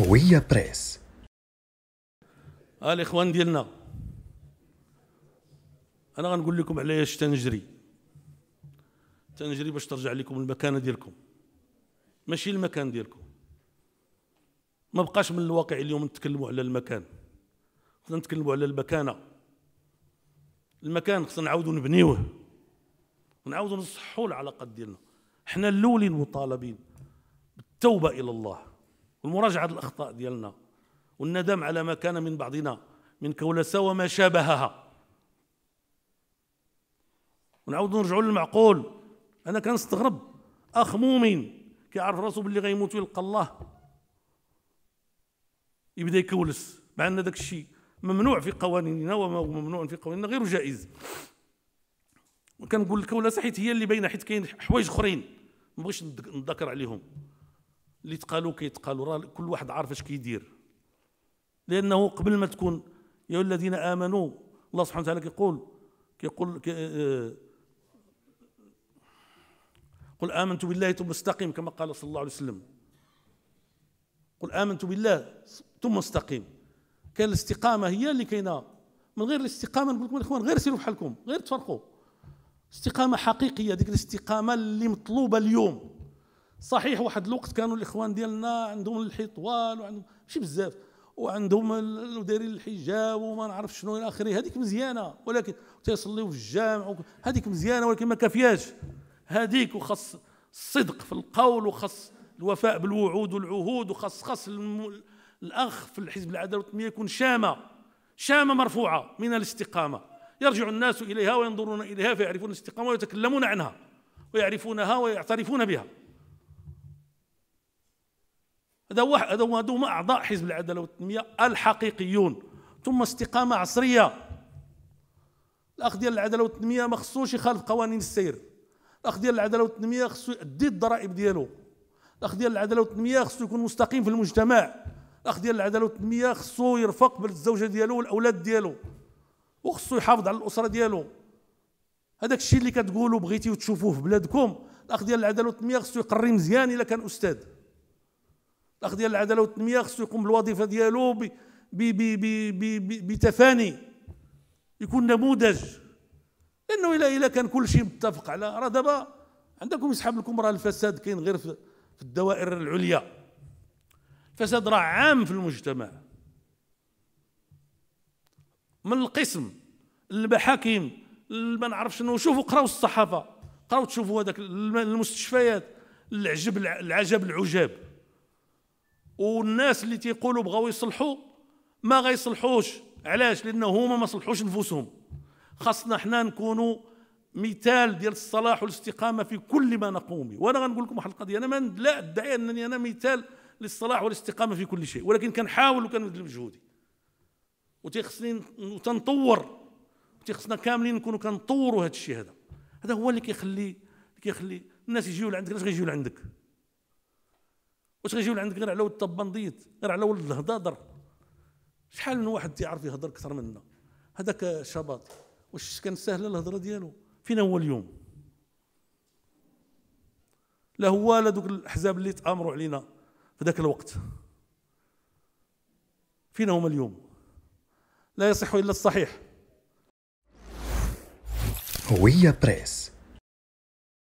هوية بريس الاخوان ديالنا انا غنقول لكم علاش تنجري تنجري باش ترجع لكم المكانه ديالكم ماشي المكان ديالكم ما بقاش من الواقع اليوم نتكلموا على المكان خصنا نتكلموا على المكانه المكان خصنا نعاودوا نبنيوه ونعاودوا نصحوا العلاقات ديالنا حنا الاولين مطالبين بالتوبه الى الله والمراجعة الأخطاء ديالنا والندم على ما كان من بعضنا من كولسة وما شابهها ونعود نرجعوا للمعقول أنا كنستغرب أخ مؤمن كيعرف راسو باللي غيموت ويلقى الله يبدا يكولس مع أن داك الشيء ممنوع في قوانيننا وما ممنوع في قوانيننا غير جائز وكنقول الكولسة حيت هي اللي باينة حيت كاين حوايج أخرين ما بغيتش نذكر عليهم اللي تقالوا كيتقالوا راه كل واحد عارف اش كيدير لانه قبل ما تكون يا الذين امنوا الله سبحانه وتعالى كيقول كيقول آه، قل امنت بالله ثم استقم كما قال صلى الله عليه وسلم قل امنت بالله ثم استقم كان الاستقامه هي اللي كاينه من غير الاستقامه نقول لكم الاخوان غير سيروا بحالكم غير تفرقوا استقامه حقيقيه ديك الاستقامه اللي مطلوبه اليوم صحيح واحد الوقت كانوا الاخوان ديالنا عندهم الحطوال وعندهم ماشي بزاف وعندهم دايرين الحجاب وما نعرف شنو الى اخره هذيك مزيانه ولكن تيصليو في الجامع هذيك مزيانه ولكن ما كافياش هذيك وخص الصدق في القول وخص الوفاء بالوعود والعهود وخص خص الاخ في الحزب العدل والتنميه يكون شامه شامه مرفوعه من الاستقامه يرجع الناس اليها وينظرون اليها فيعرفون الاستقامه ويتكلمون عنها ويعرفونها ويعترفون بها هذا واحد هذوما اعضاء حزب العداله والتنميه الحقيقيون ثم استقامه عصريه الاخ ديال العداله والتنميه ما خصوش يخالف قوانين السير الاخ ديال العداله والتنميه خصو يؤدي الضرائب ديالو الاخ ديال العداله والتنميه خصو يكون مستقيم في المجتمع الاخ ديال العداله والتنميه خصو يرفق بالزوجه ديالو والاولاد ديالو وخصو يحافظ على الاسره ديالو هذاك الشيء اللي كتقولوا بغيتي تشوفوه في بلادكم الاخ ديال العداله والتنميه خصو يقري مزيان الا كان استاذ الاخ ديال العداله والتنميه خصو يقوم بالوظيفه ديالو ب ب ب ب بتفاني يكون نموذج لانه الا الا كان كل شيء متفق على راه دابا عندكم يسحب لكم راه الفساد كاين غير في الدوائر العليا الفساد راه عام في المجتمع من القسم المحاكم ما نعرفش شنو شوفوا قراو الصحافه قراو تشوفوا هذاك المستشفيات العجب العجب العجاب والناس اللي تيقولوا بغاو يصلحوا ما غيصلحوش علاش لانه هما ما صلحوش نفوسهم خاصنا حنا نكونوا مثال ديال الصلاح والاستقامه في كل ما نقوم به وانا غنقول لكم واحد القضيه انا ما لا ادعي انني انا مثال للصلاح والاستقامه في كل شيء ولكن كنحاول وكنبذل مجهودي وتيخصني وتنطور وتيخصنا كاملين نكونوا كنطوروا هذا الشيء هذا هذا هو اللي كيخلي كيخلي الناس يجيو لعندك علاش غيجيو لعندك واش غيجيو لعندك غير على ولد طبانديت غير على ولد الهضاضر شحال من واحد تيعرف يهضر اكثر منا هذاك الشباط واش كان سهله الهضره ديالو فين هو اليوم لا هو لا دوك الاحزاب اللي تامروا علينا في ذاك الوقت فين هما اليوم لا يصح الا الصحيح هويه بريس